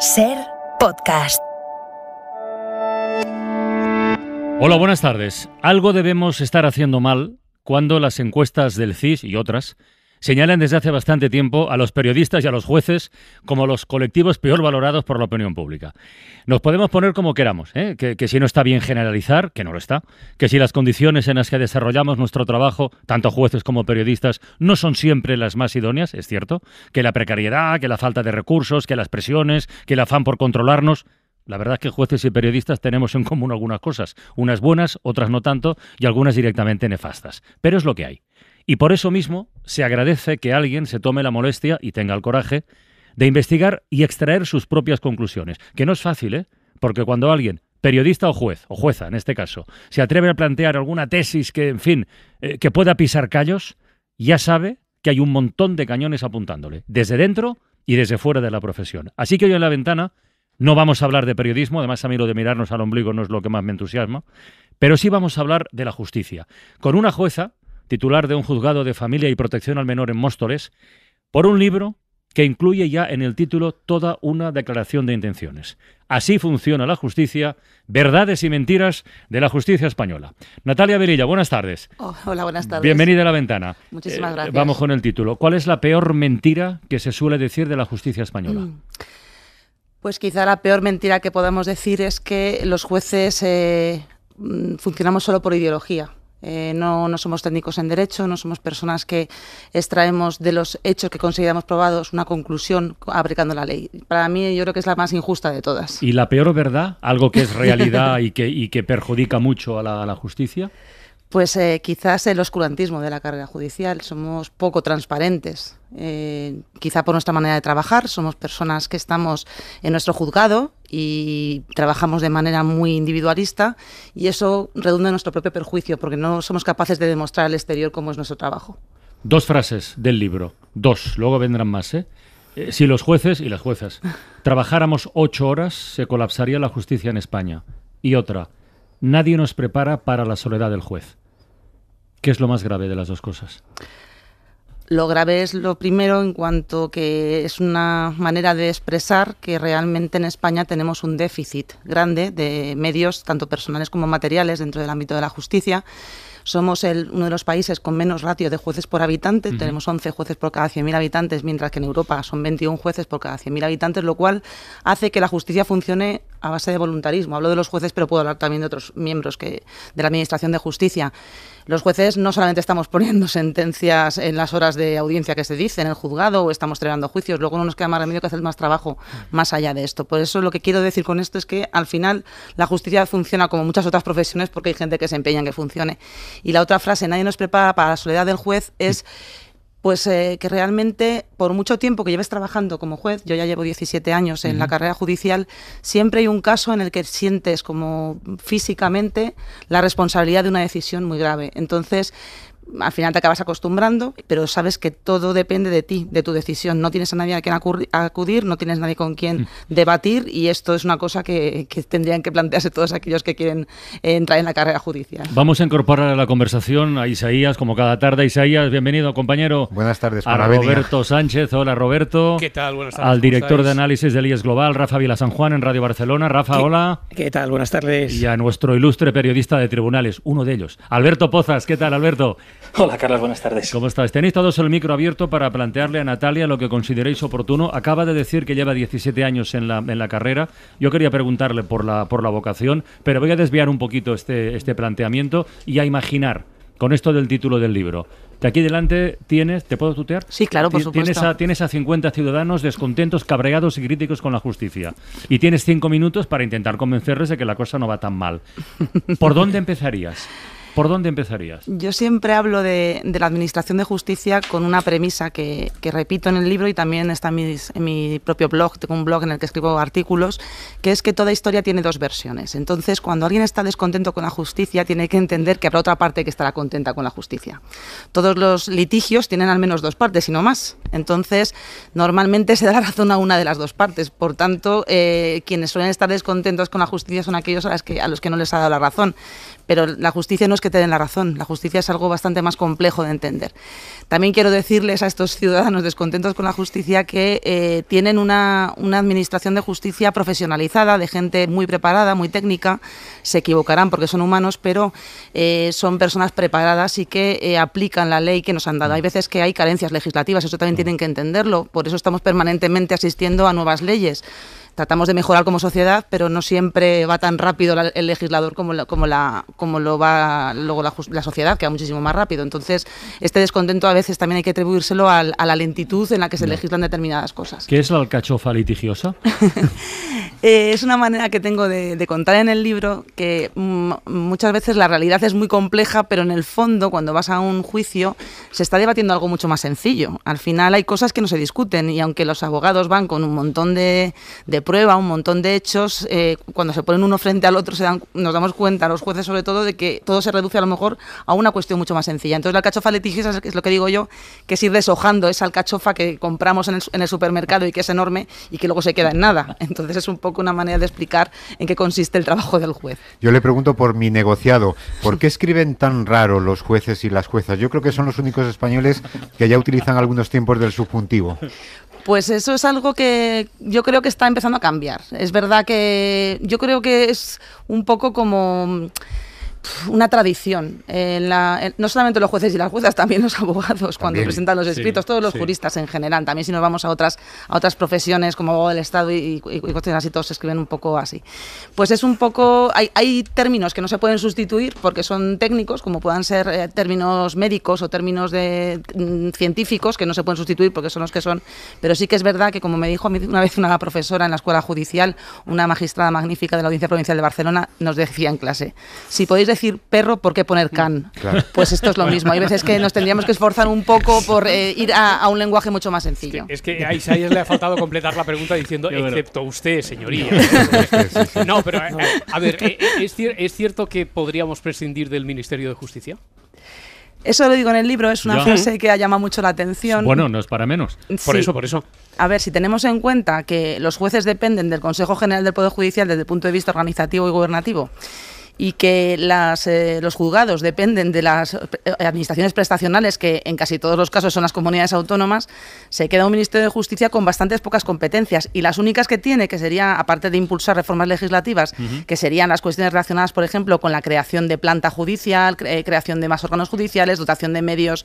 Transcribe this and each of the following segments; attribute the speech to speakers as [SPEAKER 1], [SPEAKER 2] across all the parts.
[SPEAKER 1] Ser podcast.
[SPEAKER 2] Hola, buenas tardes. Algo debemos estar haciendo mal cuando las encuestas del CIS y otras señalan desde hace bastante tiempo a los periodistas y a los jueces como los colectivos peor valorados por la opinión pública. Nos podemos poner como queramos, ¿eh? que, que, si no está bien generalizar, que no lo está, que si las condiciones en las que desarrollamos nuestro trabajo, tanto jueces como periodistas, no son siempre las más idóneas, es cierto, que la precariedad, que la falta de recursos, que las presiones, que el afán por controlarnos, la verdad es que jueces y periodistas tenemos en común algunas cosas, unas buenas, otras no tanto, y algunas directamente nefastas. Pero es lo que hay. Y por eso mismo se agradece que alguien se tome la molestia y tenga el coraje de investigar y extraer sus propias conclusiones, que no es fácil, ¿eh? Porque cuando alguien, periodista o juez, o jueza en este caso, se atreve a plantear alguna tesis que, en fin, eh, que pueda pisar callos, ya sabe que hay un montón de cañones apuntándole, desde dentro y desde fuera de la profesión. Así que hoy en la ventana no vamos a hablar de periodismo, además a mí lo de mirarnos al ombligo no es lo que más me entusiasma, pero sí vamos a hablar de la justicia, con una jueza titular de un juzgado de familia y protección al menor en Móstoles, por un libro que incluye ya en el título toda una declaración de intenciones. Así funciona la justicia, verdades y mentiras de la justicia española. Natalia Berilla, buenas tardes.
[SPEAKER 1] Oh, hola, buenas tardes. Bienvenida
[SPEAKER 2] a la ventana. Muchísimas eh, gracias. Vamos con el título. ¿Cuál es la peor mentira que se suele decir de la justicia española?
[SPEAKER 1] Mm. Pues quizá la peor mentira que podamos decir es que los jueces eh, mm, funcionamos solo por ideología. Eh, no, no, somos técnicos en derecho, no somos personas que extraemos de los hechos que consideramos probados una conclusión aplicando la ley. Para mí yo creo que es la más injusta de todas.
[SPEAKER 2] ¿Y la peor verdad? Algo que es realidad y, que, perjudica mucho a la justicia.
[SPEAKER 1] Pues eh, quizás el oscurantismo de la carrera judicial. Somos poco transparentes, eh, quizá por nuestra manera de trabajar. Somos personas que estamos en nuestro juzgado y trabajamos de manera muy individualista y eso redunda en nuestro propio perjuicio porque no somos capaces de demostrar al exterior cómo es nuestro trabajo.
[SPEAKER 2] Dos frases del libro, dos, luego vendrán más. ¿eh? eh si los jueces y las juezas trabajáramos ocho horas, se colapsaría la justicia en España. Y otra, nadie nos prepara para la soledad del juez. ¿Qué es lo más grave de las dos cosas?
[SPEAKER 1] Lo grave es lo primero en cuanto que es una manera de expresar que realmente en España tenemos un déficit grande de medios, tanto personales como materiales, dentro del ámbito de la justicia. Somos uno de los países con menos ratio de jueces por habitante, tenemos 11 jueces por cada 100.000 habitantes, mientras que en Europa son 21 jueces por cada 100.000 habitantes, lo cual hace que la justicia funcione a base de voluntarismo. Hablo de los jueces, pero puedo hablar también de otros miembros que, de la Administración de Justicia. Los jueces no solamente estamos poniendo sentencias en las horas de audiencia que se dice en el juzgado o estamos entregando juicios, luego no nos queda más remedio que hacer más trabajo más allá de esto. Por eso lo que quiero decir con esto es que al final la justicia funciona como muchas otras profesiones porque hay gente que se empeña en que funcione. Y la otra frase, nadie nos prepara para la soledad del juez, es pues eh, que realmente por mucho tiempo que lleves trabajando como juez, yo ya llevo 17 años en la carrera judicial, siempre hay un caso en el que sientes como físicamente la responsabilidad de una decisión muy grave. Entonces, al final te acabas acostumbrando, pero sabes que todo depende de ti, de tu decisión. No tienes a nadie a quien acudir, no tienes nadie con quien mm. debatir y esto es una cosa que, tendrían que plantearse todos aquellos que quieren eh, entrar en la carrera judicial.
[SPEAKER 2] Vamos a incorporar a la conversación a Isaías, como cada tarde. Isaías, bienvenido, compañero. Buenas tardes. A Roberto Sánchez. Hola, Roberto. ¿Qué tal? Buenas tardes. Al director de análisis del IES Global, Rafa Vila San Juan, en Radio Barcelona. Rafa, hola. ¿Qué tal? Buenas tardes. Y a nuestro ilustre periodista de tribunales, uno de ellos, Alberto Pozas. ¿Qué tal, Alberto? Hola Carlos, buenas tardes. ¿Cómo estáis? Tenéis todos el micro abierto para plantearle a Natalia lo que consideréis oportuno. Acaba de decir que lleva 17 años en la, carrera. Yo quería preguntarle por la, por la vocación, pero voy a desviar un poquito este, este planteamiento y a imaginar con esto del título del libro. que aquí delante tienes, ¿te puedo tutear? Sí, claro, por supuesto. Tienes a, tienes a 50 ciudadanos descontentos, cabreados y críticos con la justicia. Y tienes cinco minutos para intentar convencerles de que la cosa no va tan mal. ¿Por dónde empezarías? ¿Por dónde empezarías?
[SPEAKER 1] Yo siempre hablo de, la Administración de Justicia con una premisa que, repito en el libro y también está en, en mi propio blog, tengo un blog en el que escribo artículos, que es que toda historia tiene dos versiones. Entonces, cuando alguien está descontento con la justicia, tiene que entender que habrá otra parte que estará contenta con la justicia. Todos los litigios tienen al menos dos partes y no más. Entonces, normalmente se da la razón a una de las dos partes. Por tanto, eh, quienes suelen estar descontentos con la justicia son aquellos a, que, a los que no les ha dado la razón. Pero la justicia no es que te den la razón. La justicia es algo bastante más complejo de entender. También quiero decirles a estos ciudadanos descontentos con la justicia que eh, tienen una, administración de justicia profesionalizada, de gente muy preparada, muy técnica. Se equivocarán porque son humanos, pero eh, son personas preparadas y que eh, aplican la ley que nos han dado. Hay veces que hay carencias legislativas, eso también mm. tienen que entenderlo. Por eso estamos permanentemente asistiendo a nuevas leyes tratamos de mejorar como sociedad, pero no siempre va tan rápido el legislador como, como, la, como lo va luego la, sociedad, que va muchísimo más rápido. Entonces, este descontento a veces también hay que atribuírselo a la lentitud en la que se legislan determinadas cosas.
[SPEAKER 2] ¿Qué es la alcachofa litigiosa?
[SPEAKER 1] Eh, es una manera que tengo de, contar en el libro que muchas veces la realidad es muy compleja, pero en el fondo, cuando vas a un juicio, se está debatiendo algo mucho más sencillo. Al final hay cosas que no se discuten y aunque los abogados van con un montón de prueba, un montón de hechos. Eh, cuando se ponen uno frente al otro, se dan, nos damos cuenta, los jueces sobre todo, de que todo se reduce a lo mejor a una cuestión mucho más sencilla. Entonces, la alcachofa litigiosa es lo que digo yo, que es ir deshojando esa alcachofa que compramos en el, en el supermercado y que es enorme y que luego se queda en nada. Entonces, es un poco una manera de explicar en qué consiste el trabajo del juez.
[SPEAKER 3] Yo le pregunto por mi negociado, ¿por qué escriben tan raro los jueces y las juezas? Yo creo que son los únicos españoles que ya utilizan algunos tiempos del subjuntivo.
[SPEAKER 1] Pues eso es algo que yo creo que está empezando a cambiar. Es verdad que yo creo que es un poco como una tradición. no solamente los jueces y las juezas, también los abogados cuando presentan los escritos, todos los juristas en general. También si nos vamos a otras, otras profesiones como abogado del Estado y, y, así, todos escriben un poco así. Pues es un poco... Hay, términos que no se pueden sustituir porque son técnicos, como puedan ser eh, términos médicos o términos de, mm, científicos, que no se pueden sustituir porque son los que son. Pero sí que es verdad que, como me dijo una vez una profesora en la escuela judicial, una magistrada magnífica de la Audiencia Provincial de Barcelona, nos decía en clase, si podéis decir perro, ¿por qué poner can? Pues esto es lo mismo. Hay veces que nos tendríamos que esforzar un poco por eh, ir a, un lenguaje mucho más sencillo.
[SPEAKER 4] Es que, a le ha faltado completar la pregunta diciendo, excepto usted, señoría. No, pero eh, a ver, eh, ¿es, cierto que podríamos prescindir del Ministerio de Justicia? Eso lo digo en el libro, es
[SPEAKER 1] una frase que ha llamado mucho la atención. Bueno, no es para
[SPEAKER 2] menos. Por eso, por eso.
[SPEAKER 1] A ver, si tenemos en cuenta que los jueces dependen del Consejo General del Poder Judicial desde el punto de vista organizativo y gobernativo y que las, eh, los juzgados dependen de las eh, administraciones prestacionales, que en casi todos los casos son las comunidades autónomas, se queda un Ministerio de Justicia con bastantes pocas competencias. Y las únicas que tiene, que sería, aparte de impulsar reformas legislativas, que serían las cuestiones relacionadas, por ejemplo, con la creación de planta judicial, eh, creación de más órganos judiciales, dotación de medios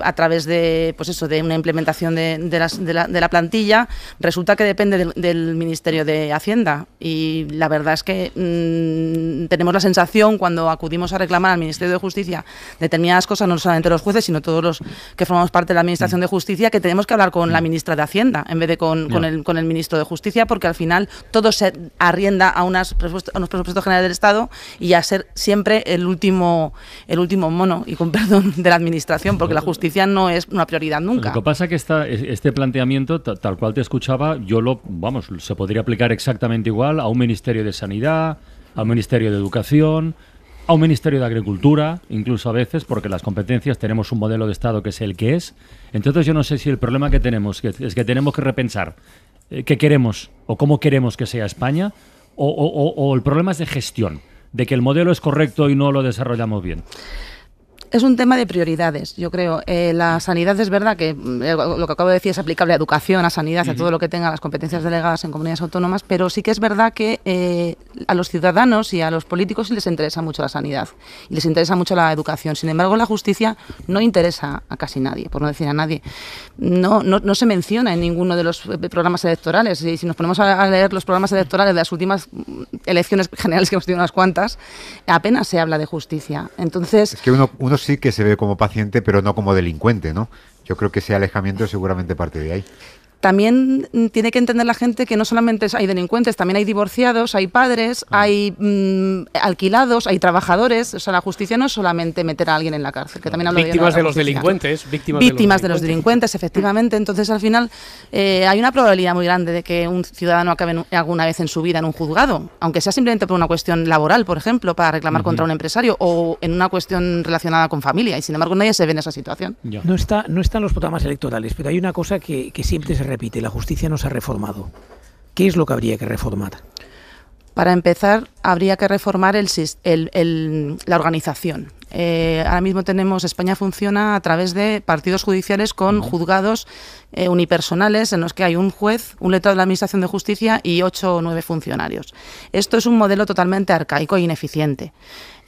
[SPEAKER 1] a través de, pues eso, de una implementación de, la, plantilla, resulta que depende del, Ministerio de Hacienda. Y la verdad es que mm, tenemos la sensación cuando acudimos a reclamar al Ministerio de Justicia determinadas cosas, no solamente los jueces, sino todos los que formamos parte de la Administración de Justicia, que tenemos que hablar con la ministra de Hacienda en vez de con, el, con el, ministro de Justicia, porque al final todo se arrienda a, unas unos presupuestos generales del Estado y a ser siempre el último, el último mono, y con perdón, de la Administración, porque la justicia no es una prioridad nunca. Lo que
[SPEAKER 2] pasa es que esta, este planteamiento, tal cual te escuchaba, yo lo, vamos, se podría aplicar exactamente igual a un Ministerio de Sanidad, al Ministerio de Educación, a un Ministerio de Agricultura, incluso a veces, porque las competencias tenemos un modelo de Estado que es el que es. Entonces yo no sé si el problema que tenemos es que tenemos que repensar eh, qué queremos o cómo queremos que sea España, o el problema es de gestión, de que el modelo es correcto y no lo desarrollamos bien
[SPEAKER 1] es un tema de prioridades, yo creo. Eh, la sanidad es verdad que mm, eh, lo que acabo de decir es aplicable a educación, a sanidad, a todo lo que tenga las competencias delegadas en comunidades autónomas, pero sí que es verdad que eh, a los ciudadanos y a los políticos les interesa mucho la sanidad y les interesa mucho la educación. Sin embargo, la justicia no interesa a casi nadie, por no decir a nadie. No, no, se menciona en ninguno de los programas electorales. Y si nos ponemos a, leer los programas electorales de las últimas mm, elecciones generales que hemos tenido unas cuantas, apenas se habla de justicia. Entonces, es
[SPEAKER 3] que uno sí que se ve como paciente, pero no como delincuente, ¿no? Yo creo que ese alejamiento seguramente parte de ahí.
[SPEAKER 1] También mm, tiene que entender la gente que no solamente hay delincuentes, también hay divorciados, hay padres, ah. hay mm, alquilados, hay trabajadores. O sea, la justicia no es solamente meter a alguien en la cárcel, que también víctimas de, los delincuentes, víctimas, de, los, de los delincuentes, efectivamente. Entonces, al final, eh, hay una probabilidad muy grande de que un ciudadano acabe alguna vez en su vida en un juzgado, aunque sea simplemente por una cuestión laboral, por ejemplo, para reclamar contra un empresario o en una cuestión relacionada con familia. Y sin embargo,
[SPEAKER 4] nadie se ve en esa situación. No está, no están los programas electorales, pero hay una cosa que siempre se repite, la justicia no se ha reformado. ¿Qué es lo que habría que reformar? Para empezar,
[SPEAKER 1] habría que reformar el, la organización. Eh, ahora mismo tenemos, España funciona a través de partidos judiciales con juzgados eh, unipersonales en los que hay un juez, un letrado de la Administración de Justicia y ocho o nueve funcionarios. Esto es un modelo totalmente arcaico e ineficiente.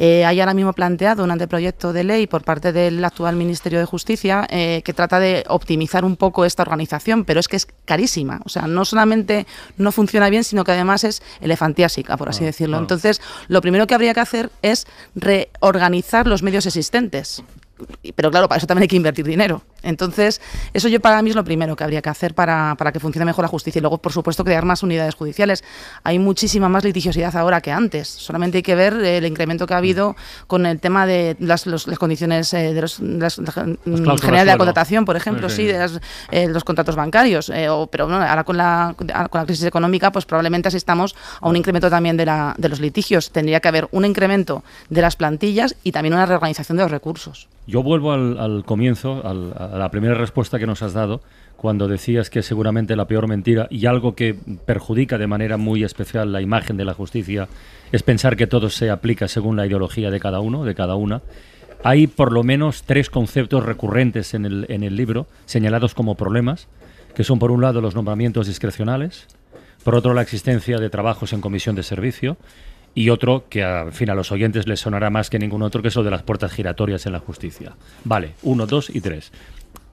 [SPEAKER 1] Eh, hay ahora mismo planteado un anteproyecto de ley por parte del actual Ministerio de Justicia que trata de optimizar un poco esta organización, pero es que es carísima. O sea, no solamente no funciona bien, sino que además es elefantiásica, por así decirlo. Entonces, lo primero que habría que hacer es reorganizar los medios existentes. Pero claro, para eso también hay que invertir dinero. Entonces, eso yo para mí es lo primero que habría que hacer para, que funcione mejor la justicia. Y luego, por supuesto, crear más unidades judiciales. Hay muchísima más litigiosidad ahora que antes. Solamente hay que ver eh, el incremento que ha habido mm. con el tema de las, condiciones generales eh, de mm, general de la contratación, por ejemplo, sí, de eh, los contratos bancarios. pero bueno, ahora con la, crisis económica, pues probablemente asistamos a un incremento también de, de los litigios. Tendría que haber un incremento de las plantillas y también una reorganización de los recursos.
[SPEAKER 2] Yo vuelvo al, comienzo, al, la primera respuesta que nos has dado cuando decías que seguramente la peor mentira y algo que perjudica de manera muy especial la imagen de la justicia es pensar que todo se aplica según la ideología de cada uno, de cada una. Hay por lo menos tres conceptos recurrentes en el, en el libro, señalados como problemas, que son por un lado los nombramientos discrecionales, por otro la existencia de trabajos en comisión de servicio y otro que al fin a los oyentes les sonará más que ningún otro, que es lo de las puertas giratorias en la justicia. Vale, uno, dos y tres.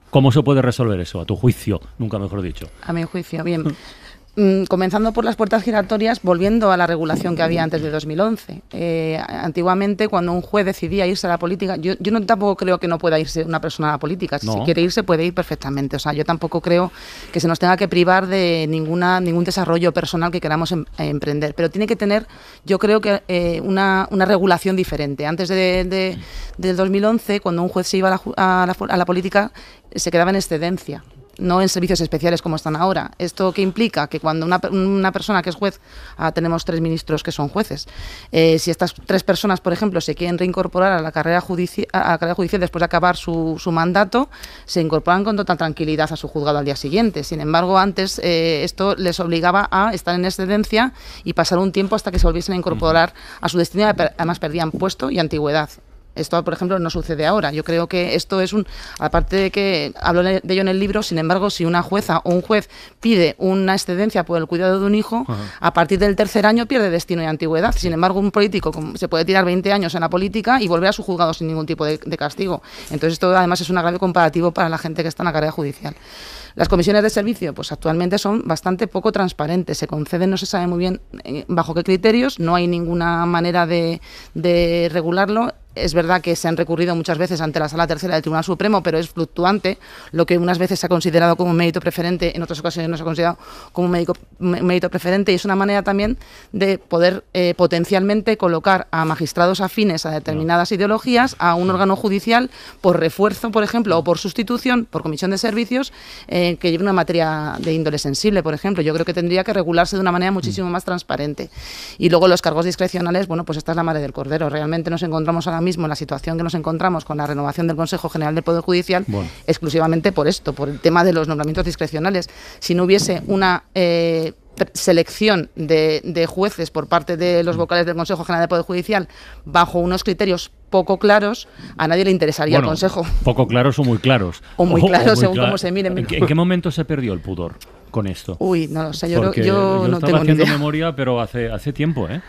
[SPEAKER 2] ¿Cómo se puede resolver eso, a tu juicio, nunca mejor dicho?
[SPEAKER 1] A mi juicio, bien. Mm, comenzando por las puertas giratorias, volviendo a la regulación que había antes de 2011. Eh, antiguamente, cuando un juez decidía irse a la política, yo, yo no tampoco creo que no pueda irse una persona a la política. Si quiere irse, puede ir perfectamente. O sea, yo tampoco creo que se nos tenga que privar de ninguna, ningún desarrollo personal que queramos em, eh, emprender. Pero tiene que tener, yo creo que eh, una, una, regulación diferente. Antes de, del 2011, cuando un juez se iba a la política, se quedaba en excedencia no en servicios especiales como están ahora. ¿Esto qué implica? Que cuando una, persona que es juez, ah, tenemos tres ministros que son jueces, eh, si estas tres personas, por ejemplo, se quieren reincorporar a la carrera, judicial después de acabar su, mandato, se incorporan con total tranquilidad a su juzgado al día siguiente. Sin embargo, antes eh, esto les obligaba a estar en excedencia y pasar un tiempo hasta que se volviesen a incorporar a su destino, además perdían puesto y antigüedad. Esto, por ejemplo, no sucede ahora. Yo creo que esto es un, aparte de que hablo de ello en el libro, sin embargo, si una jueza o un juez pide una excedencia por el cuidado de un hijo, a partir del tercer año pierde destino y antigüedad. Sin embargo, un político se puede tirar 20 años en la política y volver a su juzgado sin ningún tipo de, castigo. Entonces, esto además es un grave comparativo para la gente que está en la carrera judicial. Las comisiones de servicio, pues actualmente son bastante poco transparentes. Se conceden, no se sabe muy bien eh, bajo qué criterios, no hay ninguna manera de regularlo es verdad que se han recurrido muchas veces ante la Sala Tercera del Tribunal Supremo, pero es fluctuante. Lo que unas veces se ha considerado como un mérito preferente, en otras ocasiones no se ha considerado como un mérito preferente. Y es una manera también de poder eh, potencialmente colocar a magistrados afines a determinadas ideologías a un órgano judicial por refuerzo, por ejemplo, o por sustitución, por comisión de servicios, eh, que lleve una materia de índole sensible, por ejemplo. Yo creo que tendría que regularse de una manera muchísimo más transparente. Y luego los cargos discrecionales, bueno, pues esta es la madre del cordero. Realmente nos encontramos ahora mismo mismo la situación que nos encontramos con la renovación del Consejo General del Poder Judicial exclusivamente por esto, por el tema de los nombramientos discrecionales. Si no hubiese una eh, selección de, jueces por parte de los mm. vocales del Consejo General del Poder Judicial bajo unos criterios poco claros, a nadie le interesaría el Consejo.
[SPEAKER 2] Poco claros o muy claros. O muy claros, según cómo se miren. ¿En qué, momento se perdió el pudor con esto? Uy, no lo sé, yo, no tengo ni memoria, pero hace, hace tiempo, ¿eh?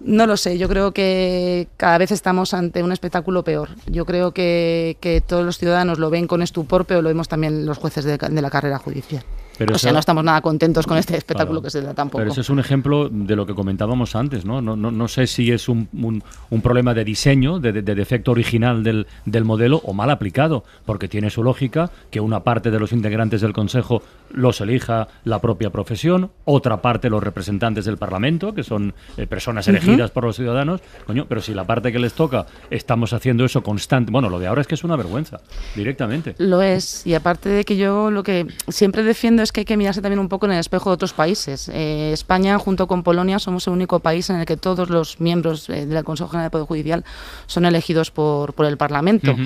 [SPEAKER 1] No lo sé, yo creo que cada vez estamos ante un espectáculo peor. Yo creo que, todos los ciudadanos lo ven con estupor, pero lo vemos también los jueces de la carrera judicial. Pero o sea, no estamos nada contentos con este espectáculo que se da tampoco. Pero eso
[SPEAKER 2] es un ejemplo de lo que comentábamos antes, ¿no? No, sé si es un, problema de diseño, de, defecto original del, modelo o mal aplicado, porque tiene su lógica que una parte de los integrantes del Consejo los elija la propia profesión, otra parte los representantes del Parlamento, que son eh, personas elegidas por los ciudadanos, pero si la parte que les toca estamos haciendo eso constante, bueno, lo de ahora es que es una vergüenza, directamente.
[SPEAKER 1] Lo es, y aparte de que yo lo que siempre defiendo es que hay que mirarse también un poco en el espejo de otros países. Eh, España, junto con Polonia, somos el único país en el que todos los miembros eh, del Consejo General de Poder Judicial son elegidos por, el Parlamento.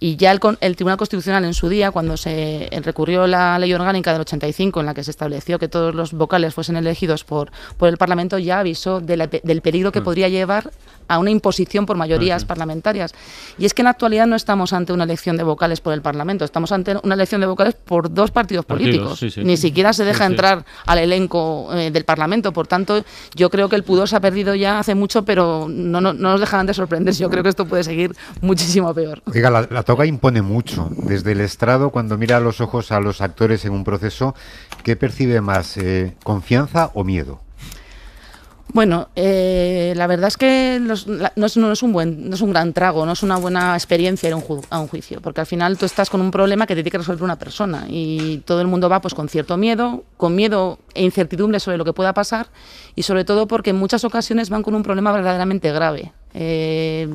[SPEAKER 1] Y ya el, Tribunal Constitucional en su día, cuando se eh, recurrió la ley orgánica del 85, en la que se estableció que todos los vocales fuesen elegidos por, por el Parlamento, ya avisó del peligro que mm. podría llevar a una imposición por mayorías parlamentarias. Y es que en la actualidad no estamos ante una elección de vocales por el Parlamento, estamos ante una elección de vocales por dos partidos, políticos. Ni siquiera se deja entrar al elenco eh, del Parlamento. Por tanto, yo creo que el pudor se ha perdido ya hace mucho, pero no, nos dejarán de sorprender. Yo creo que esto puede seguir muchísimo peor.
[SPEAKER 3] la, toga impone mucho. Desde el estrado, cuando mira a los ojos a los actores en un proceso, ¿qué percibe más, eh, confianza o miedo?
[SPEAKER 1] Bueno, eh, la verdad es que no, es, un buen, no es un gran trago, no es una buena experiencia ir a un, juicio, porque al final tú estás con un problema que te tiene que resolver una persona y todo el mundo va pues con cierto miedo, con miedo e incertidumbre sobre lo que pueda pasar y sobre todo porque en muchas ocasiones van con un problema verdaderamente grave, eh,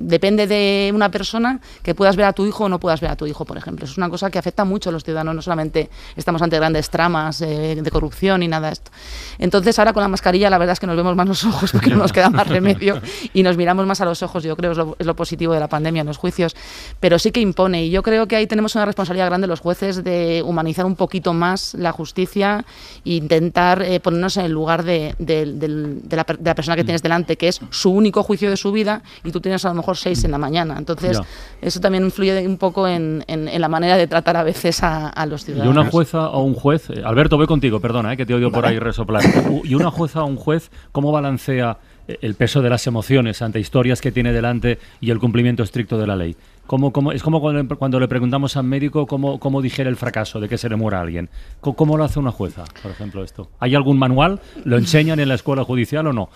[SPEAKER 1] depende de una persona que puedas ver a tu hijo o no puedas ver a tu hijo, por ejemplo. es una cosa que afecta mucho a los ciudadanos, no solamente estamos ante grandes tramas eh, de corrupción y nada de esto. Entonces, ahora con la mascarilla, la verdad es que nos vemos más los ojos porque no nos queda más remedio y nos miramos más a los ojos. Yo creo que es lo, positivo de la pandemia en los juicios, pero sí que impone. Y yo creo que ahí tenemos una responsabilidad grande los jueces de humanizar un poquito más la justicia e intentar eh, ponernos en el lugar de, la, de la persona que tienes mm. delante, que es su único juicio de su vida y tú tienes a lo mejor seis en la mañana. Entonces, eso también influye un poco en, en, la manera de tratar a veces a, los ciudadanos. Y una
[SPEAKER 2] jueza o un juez, eh, Alberto, voy contigo, perdona, eh, que te odio por ahí resoplar. Y una jueza o un juez, ¿cómo balancea eh, el peso de las emociones ante historias que tiene delante y el cumplimiento estricto de la ley? ¿Cómo, es como cuando, cuando, le preguntamos al médico cómo, cómo dijera el fracaso de que se le a alguien. ¿Cómo, lo hace una jueza, por ejemplo, esto? ¿Hay algún manual? ¿Lo enseñan en la escuela judicial o no?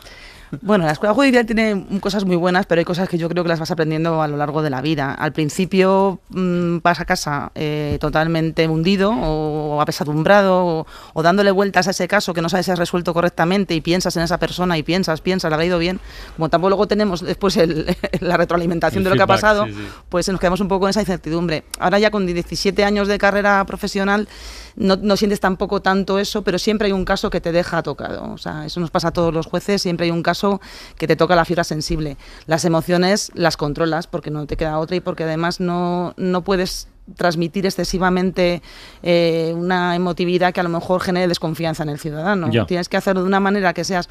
[SPEAKER 1] Bueno, la escuela judicial tiene cosas muy buenas, pero hay cosas que yo creo que las vas aprendiendo a lo largo de la vida. Al principio mm, vas a casa eh, totalmente hundido o, apesadumbrado o, dándole vueltas a ese caso que no sabes si has resuelto correctamente y piensas en esa persona y piensas, piensas, ¿la ha ido bien. Como tampoco luego tenemos después la retroalimentación de lo que ha pasado, pues nos quedamos un poco en esa incertidumbre. Ahora ya con 17 años de carrera profesional, no, sientes tampoco tanto eso, pero siempre hay un caso que te deja tocado. O sea, eso nos pasa a todos los jueces, siempre hay un caso que te toca la fibra sensible. Las emociones las controlas porque no te queda otra y porque además no, puedes transmitir excesivamente eh, una emotividad que a lo mejor genere desconfianza en el ciudadano. Tienes que hacerlo de una manera que seas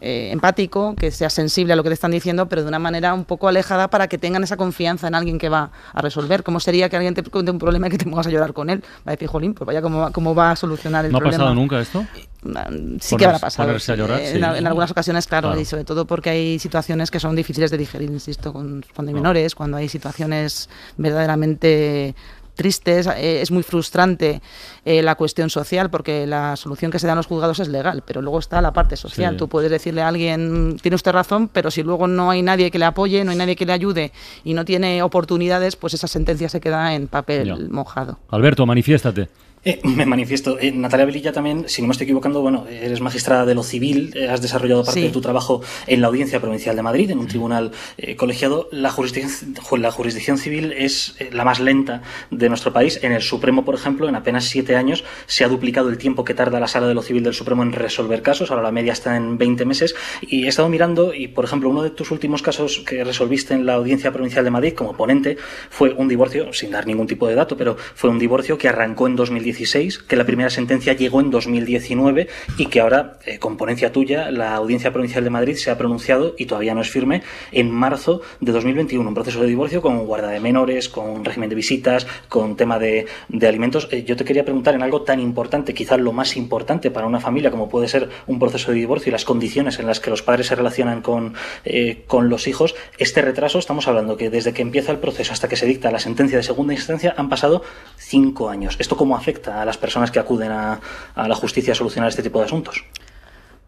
[SPEAKER 1] eh, empático, que sea sensible a lo que le están diciendo, pero de una manera un poco alejada para que tengan esa confianza en alguien que va a resolver. ¿Cómo sería que alguien te cuente un problema y que te pongas a llorar con él? Va a decir, jolín, pues vaya, ¿cómo va, a solucionar el problema? ¿No ha pasado
[SPEAKER 2] nunca esto? Ah, sí que habrá pasado. A llorar, sí. en, algunas ocasiones, claro, y
[SPEAKER 1] sobre todo porque hay situaciones que son difíciles de digerir, insisto, con, cuando hay menores, cuando hay situaciones verdaderamente triste, eh, es, muy frustrante eh, la cuestión social, porque la solución que se da los juzgados es legal, pero luego está la parte social. Tú puedes decirle a alguien, tiene usted razón, pero si luego no hay nadie que le apoye, no hay nadie que le ayude y no tiene oportunidades, pues esa sentencia se queda en papel mojado.
[SPEAKER 2] Alberto, manifiéstate.
[SPEAKER 5] Eh, me manifiesto. Eh, Natalia Velilla también, si no me estoy equivocando, bueno, eres magistrada de lo civil, eh, has desarrollado parte de tu trabajo en la Audiencia Provincial de Madrid, en un tribunal eh, colegiado. La jurisdicción, la jurisdicción civil es la más lenta de nuestro país. En el Supremo, por ejemplo, en apenas siete años se ha duplicado el tiempo que tarda la sala de lo civil del Supremo en resolver casos. Ahora la media está en 20 meses. Y he estado mirando y, por ejemplo, uno de tus últimos casos que resolviste en la Audiencia Provincial de Madrid como ponente fue un divorcio, sin dar ningún tipo de dato, pero fue un divorcio que arrancó en 2019 que la primera sentencia llegó en 2019 y que ahora, eh, con ponencia tuya, la Audiencia Provincial de Madrid se ha pronunciado y todavía no es firme en marzo de 2021. Un proceso de divorcio con guarda de menores, con régimen de visitas, con tema de, alimentos. Eh, yo te quería preguntar en algo tan importante, quizás lo más importante para una familia como puede ser un proceso de divorcio y las condiciones en las que los padres se relacionan con, eh, con los hijos. Este retraso, estamos hablando que desde que empieza el proceso hasta que se dicta la sentencia de segunda instancia han pasado cinco años. ¿Esto cómo afecta? a las personas que acuden a, a la justicia a solucionar este tipo de asuntos?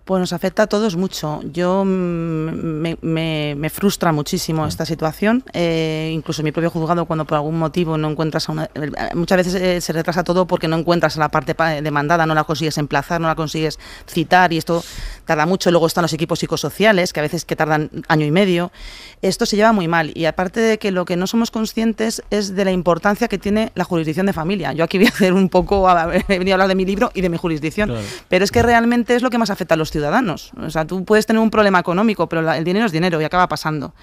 [SPEAKER 1] Pues nos afecta a todos mucho. Yo mm, me, frustra muchísimo esta situación. Eh, incluso mi propio juzgado, cuando por algún motivo no encuentras a una, eh, muchas veces eh, se retrasa todo porque no encuentras a la parte demandada, no la consigues emplazar, no la consigues citar y esto tarda mucho. Luego están los equipos psicosociales que a veces que tardan año y medio. Esto se lleva muy mal y aparte de que lo que no somos conscientes es de la importancia que tiene la jurisdicción de familia. Yo aquí voy a hacer un poco, he venido a hablar de mi libro y de mi jurisdicción, pero es que realmente es lo que más afecta a los ciudadanos. O sea, tú puedes tener un problema económico, pero el dinero es dinero y acaba pasando.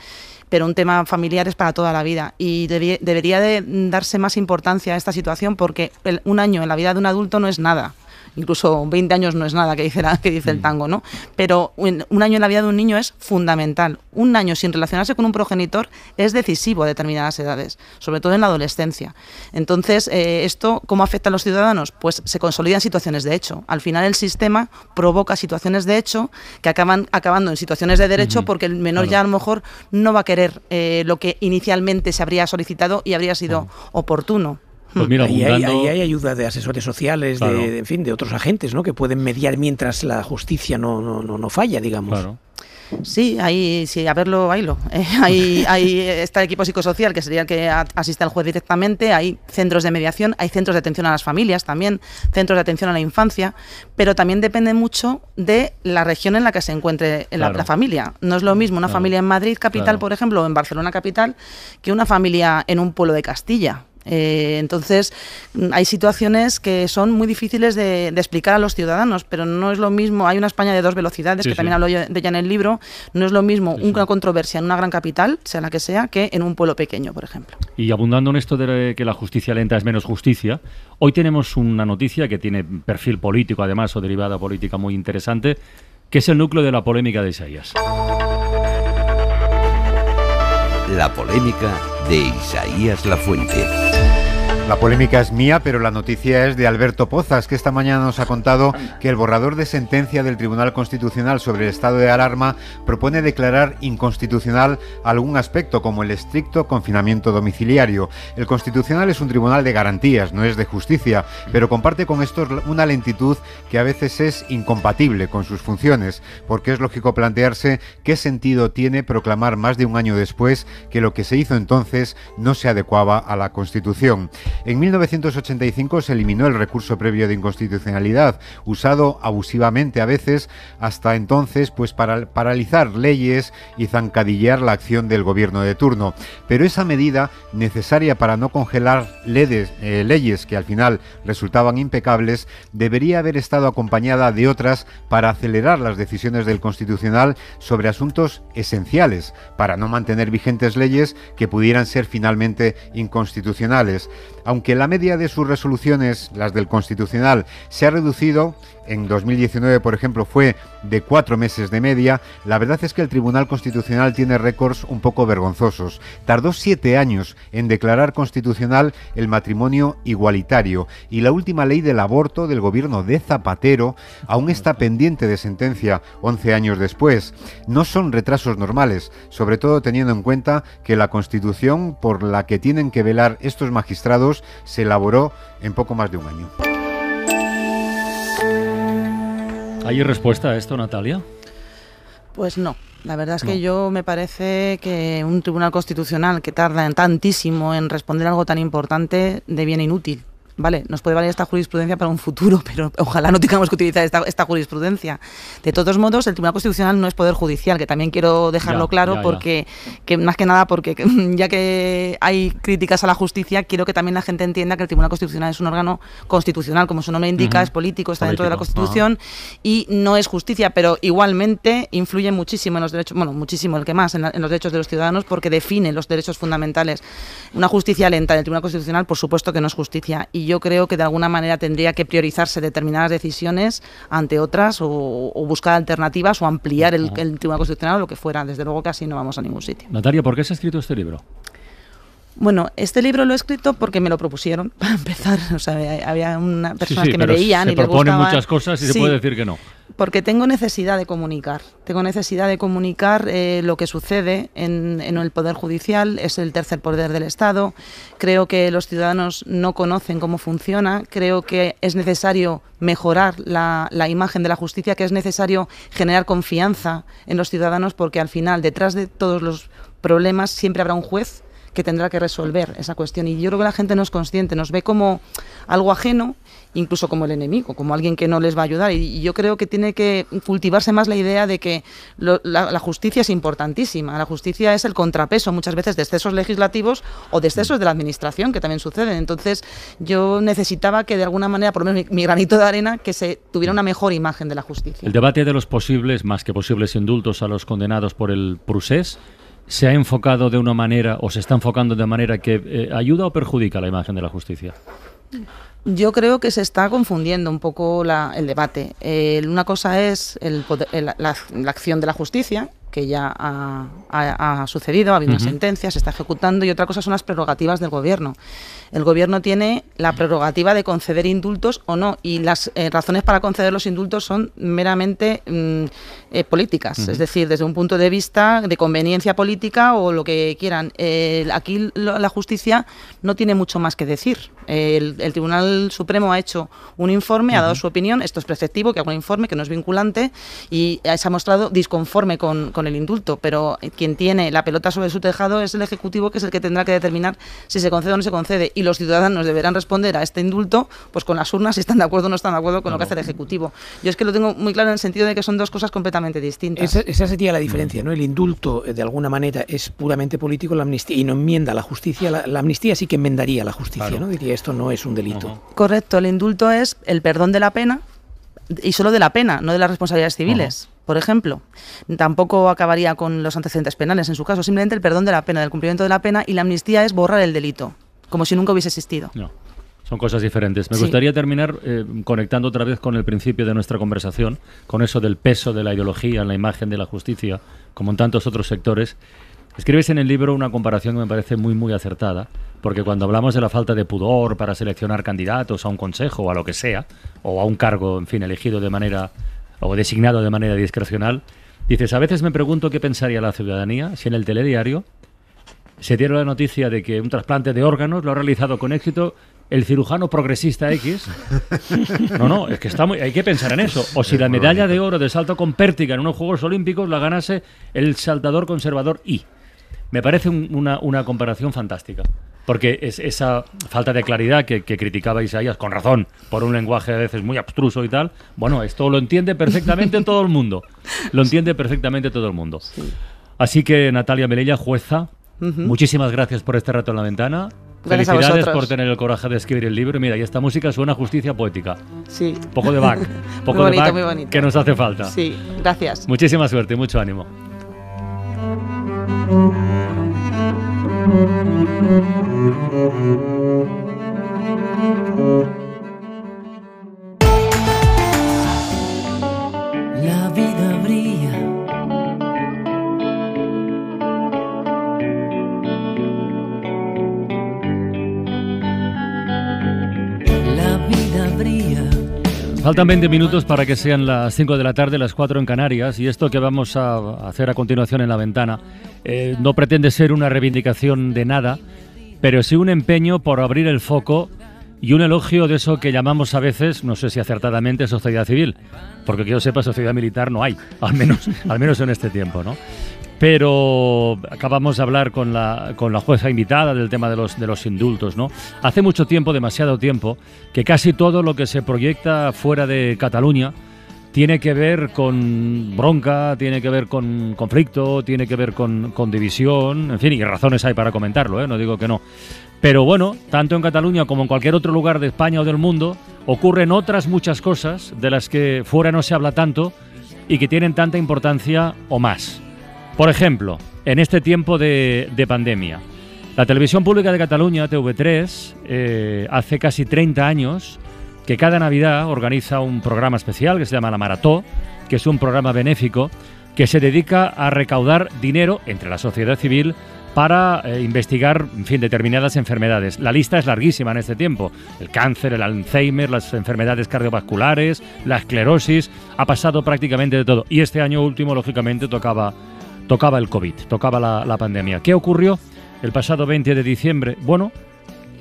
[SPEAKER 1] Pero un tema familiar es para toda la vida y debería de darse más importancia a esta situación porque un año en la vida de un adulto no es nada incluso 20 años no es nada que dice, que el mm. tango, ¿no? Pero un, año en la vida de un niño es fundamental. Un año sin relacionarse con un progenitor es decisivo a determinadas edades, sobre todo en la adolescencia. Entonces, eh, ¿esto cómo afecta a los ciudadanos? Pues se consolidan situaciones de hecho. Al final el sistema provoca situaciones de hecho que acaban acabando en situaciones de derecho porque el menor ya a lo mejor no va a querer eh, lo que inicialmente se habría solicitado y habría sido
[SPEAKER 4] oportuno. Pues hay, ayuda de asesores sociales, de, en fin, de otros agentes, ¿no? Que pueden mediar mientras la justicia no, no, falla, digamos. Sí, ahí
[SPEAKER 1] sí, a verlo, bailo. Hay eh, ahí, está equipo psicosocial, que sería el que asiste al juez directamente. Hay centros de mediación, hay centros de atención a las familias también, centros de atención a la infancia, pero también depende mucho de la región en la que se encuentre la, familia. No es lo mismo una familia en Madrid capital, por ejemplo, o en Barcelona capital, que una familia en un pueblo de Castilla. Eh, entonces, hay situaciones que son muy difíciles de, explicar a los ciudadanos, pero no es lo mismo, hay una España de dos velocidades, que también hablo de ella en el libro, no es lo mismo una controversia en una gran capital, sea la que sea, que en un pueblo pequeño, por ejemplo.
[SPEAKER 2] Y abundando en esto de que la justicia lenta es menos justicia, hoy tenemos una noticia que tiene perfil político además o derivada política muy interesante, que es el núcleo de la polémica de Isaías.
[SPEAKER 3] La polémica de Isaías Lafuente. La polémica es mía, pero la noticia es de Alberto Pozas, que esta mañana nos ha contado que el borrador de sentencia del Tribunal Constitucional sobre el estado de alarma propone declarar inconstitucional algún aspecto, como el estricto confinamiento domiciliario. El Constitucional es un tribunal de garantías, no es de justicia, pero comparte con esto una lentitud que a veces es incompatible con sus funciones, porque es lógico plantearse qué sentido tiene proclamar más de un año después que lo que se hizo entonces no se adecuaba a la Constitución. En 1985 se eliminó el recurso previo de inconstitucionalidad, usado abusivamente a veces hasta entonces pues para paralizar leyes y zancadillear la acción del gobierno de turno. Pero esa medida necesaria para no congelar eh, leyes que al final resultaban impecables debería haber estado acompañada de otras para acelerar las decisiones del Constitucional sobre asuntos esenciales para no mantener vigentes leyes que pudieran ser finalmente inconstitucionales. Aunque la media de sus resoluciones, las del Constitucional, se ha reducido, en 2019, por ejemplo, fue de cuatro meses de media, la verdad es que el Tribunal Constitucional tiene récords un poco vergonzosos. Tardó siete años en declarar constitucional el matrimonio igualitario y la última ley del aborto del gobierno de Zapatero aún está pendiente de sentencia 11 años después. No son retrasos normales, sobre todo teniendo en cuenta que la constitución por la que tienen que velar estos magistrados se elaboró en poco más de un año. ¿Hay respuesta a esto, Natalia?
[SPEAKER 1] Pues no. La verdad es que yo me parece que un tribunal constitucional que tarda tantísimo en responder algo tan importante deviene inútil vale, nos puede valer esta jurisprudencia para un futuro, pero ojalá no tengamos que utilizar esta, jurisprudencia. De todos modos, el Tribunal Constitucional no es poder judicial, que también quiero dejarlo claro, porque Que más que nada porque ya que hay críticas a la justicia, quiero que también la gente entienda que el Tribunal Constitucional es un órgano constitucional, como su nombre indica, es político, está dentro de la Constitución y no es justicia, pero igualmente influye muchísimo en los derechos, bueno, muchísimo el que más, en, en los derechos de los ciudadanos, porque define los derechos fundamentales. Una justicia lenta del Tribunal Constitucional, por supuesto que no es justicia. Y yo creo que de alguna manera tendría que priorizarse determinadas decisiones ante otras o, buscar alternativas o ampliar el, Tribunal Constitucional o lo que fuera. Desde luego que así no vamos a ningún sitio.
[SPEAKER 2] Natalia, ¿por qué ha escrito este libro?
[SPEAKER 1] Bueno, este libro lo he escrito porque me lo propusieron para empezar. O sea, había una persona que me veían y me muchas cosas y se puede decir que no. Porque tengo necesidad de comunicar. Tengo necesidad de comunicar eh, lo que sucede en, el Poder Judicial. Es el tercer poder del Estado. Creo que los ciudadanos no conocen cómo funciona. Creo que es necesario mejorar la imagen de la justicia, que es necesario generar confianza en los ciudadanos porque al final, detrás de todos los problemas, siempre habrá un juez que tendrá que resolver esa cuestión. Y yo creo que la gente no es consciente, nos ve como algo ajeno, incluso como el enemigo, como alguien que no les va a ayudar. Y yo creo que tiene que cultivarse más la idea de que la, justicia es importantísima. La justicia es el contrapeso muchas veces de excesos legislativos o de excesos de la administración, que también suceden. Entonces, yo necesitaba que de alguna manera, por lo menos mi, mi granito de arena, que se tuviera una mejor imagen de la justicia. El
[SPEAKER 2] debate de los posibles, más que posibles indultos a los condenados por el Prusés se ha enfocado de una manera o se está enfocando de manera que eh, ayuda o perjudica la imagen de la justicia?
[SPEAKER 1] Yo creo que se está confundiendo un poco el debate. una cosa es la, acción de la justicia que ya ha, sucedido, ha habido una sentencia, se está ejecutando, y otra cosa son las prerrogativas del Gobierno. El Gobierno tiene la prerrogativa de conceder indultos o no, y las eh, razones para conceder los indultos son meramente mm, eh, políticas, es decir, desde un punto de vista de conveniencia política o lo que quieran. aquí la justicia no tiene mucho más que decir. El, Tribunal Supremo ha hecho un informe, ha dado su opinión, esto es preceptivo, que haga un informe que no es vinculante, y eh, se ha mostrado disconforme con el indulto, pero quien tiene la pelota sobre su tejado es el Ejecutivo, que es el que tendrá que determinar si se concede o no se concede. Y los ciudadanos deberán responder a este indulto pues con las urnas si están de acuerdo o no están de acuerdo con lo que hace el Ejecutivo. Yo es que lo tengo muy claro en el sentido de que son dos cosas completamente distintas.
[SPEAKER 4] Esa, sería la diferencia, ¿no? El indulto, eh, de alguna manera, es puramente político, la amnistía, y no enmienda la justicia. La, amnistía sí que enmendaría la justicia, ¿no? Diría, esto no es un delito.
[SPEAKER 1] Correcto, el indulto es el perdón de la pena y solo de la pena, no de las responsabilidades civiles, por ejemplo. Tampoco acabaría con los antecedentes penales en su caso, simplemente el perdón de la pena, del cumplimiento de la pena y la amnistía es borrar el delito, como si nunca hubiese existido.
[SPEAKER 2] No. Son cosas diferentes. Me gustaría terminar eh, conectando otra vez con el principio de nuestra conversación, con eso del peso de la ideología en la imagen de la justicia, como en tantos otros sectores. Escribes en el libro una comparación que me parece muy, muy acertada, porque cuando hablamos de la falta de pudor para seleccionar candidatos a un consejo o a lo que sea, o a un cargo, en fin, elegido de manera o designado de manera discrecional, dices, a veces me pregunto qué pensaría la ciudadanía si en el telediario se diera la noticia de que un trasplante de órganos lo ha realizado con éxito el cirujano progresista X. No, no, es que está muy, hay que pensar en eso. O si la medalla de oro de salto con pértiga en unos Juegos Olímpicos la ganase el saltador conservador Y. Me parece una, comparación fantástica. Porque es esa falta de claridad que, que, criticaba Isaías, con razón, por un lenguaje a veces muy abstruso y tal, bueno, esto lo entiende perfectamente todo el mundo. Lo entiende perfectamente todo el mundo. Así que Natalia Melella, jueza, muchísimas gracias por este rato en la ventana. Felicidades por tener el coraje de escribir el libro. Mira, y esta música suena justicia poética. Sí. Poco de Bach. Poco de back. muy bonito. que nos hace falta. Sí, gracias. Muchísima suerte y mucho ánimo. Müzik Faltan 20 minutos para que sean las 5 de la tarde, las 4 en Canarias, y esto que vamos a hacer a continuación en la ventana eh, no pretende ser una reivindicación de nada, pero sí un empeño por abrir el foco y un elogio de eso que llamamos a veces, no sé si acertadamente, sociedad civil, porque que yo sepa, sociedad militar no hay, al menos, al menos en este tiempo, ¿no? Pero acabamos de hablar con la, con la jueza invitada del tema de los, de los indultos, ¿no? Hace mucho tiempo, demasiado tiempo, que casi todo lo que se proyecta fuera de Cataluña tiene que ver con bronca, tiene que ver con conflicto, tiene que ver con, división, en fin, y razones hay para comentarlo, ¿eh? no digo que no. Pero bueno, tanto en Cataluña como en cualquier otro lugar de España o del mundo, ocurren otras muchas cosas de las que fuera no se habla tanto y que tienen tanta importancia o más. Por ejemplo, en este tiempo de, pandemia, la televisión pública de Cataluña, TV3, eh, hace casi 30 años que cada Navidad organiza un programa especial que se llama La Marató, que es un programa benéfico que se dedica a recaudar dinero entre la sociedad civil para eh, investigar, en fin, determinadas enfermedades. La lista es larguísima en este tiempo. El cáncer, el Alzheimer, las enfermedades cardiovasculares, la esclerosis, ha pasado prácticamente de todo. Y este año último, lógicamente, tocaba tocaba el COVID, tocaba la, pandemia. ¿Qué ocurrió el pasado 20 de diciembre? Bueno,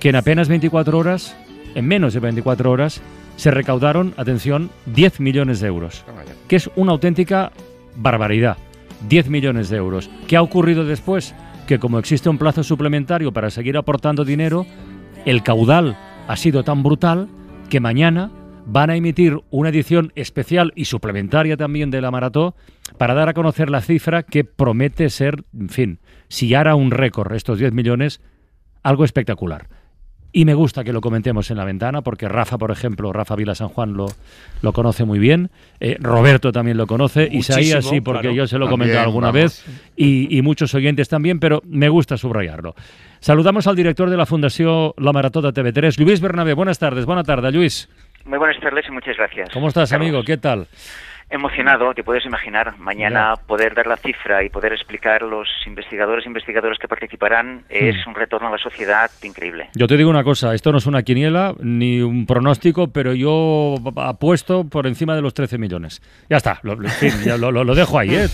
[SPEAKER 2] que en apenas 24 horas, en menos de 24 horas, se recaudaron, atención, 10 millones de euros, ah, que es una auténtica barbaridad. 10 millones de euros. ¿Qué ha ocurrido después? Que como existe un plazo suplementario para seguir aportando dinero, el caudal ha sido tan brutal que mañana van a emitir una edición especial y suplementaria también de la maratón para dar a conocer la cifra que promete ser, en fin, si hará un récord estos 10 millones, algo espectacular. Y me gusta que lo comentemos en la ventana, porque Rafa, por ejemplo, Rafa Vila San Juan lo, lo conoce muy bien, eh, Roberto también lo conoce, y Isaías sí, porque yo se lo he comentado alguna vez, y, muchos oyentes también, pero me gusta subrayarlo. Saludamos al director de la Fundación La de TV3, Luis Bernabé. Buenas tardes, Buenas tarde, Luis.
[SPEAKER 6] Muy buenas tardes y muchas gracias. ¿Cómo estás, amigo? ¿Qué tal? Emocionado, te puedes imaginar, mañana poder dar la cifra y poder explicar los investigadores e investigadoras que participarán es hmm. un retorno a la sociedad increíble. Yo
[SPEAKER 2] te digo una cosa, esto no es una quiniela ni un pronóstico, pero yo apuesto por encima de los 13 millones. Ya está, lo, ya lo, lo dejo ahí, ¿eh?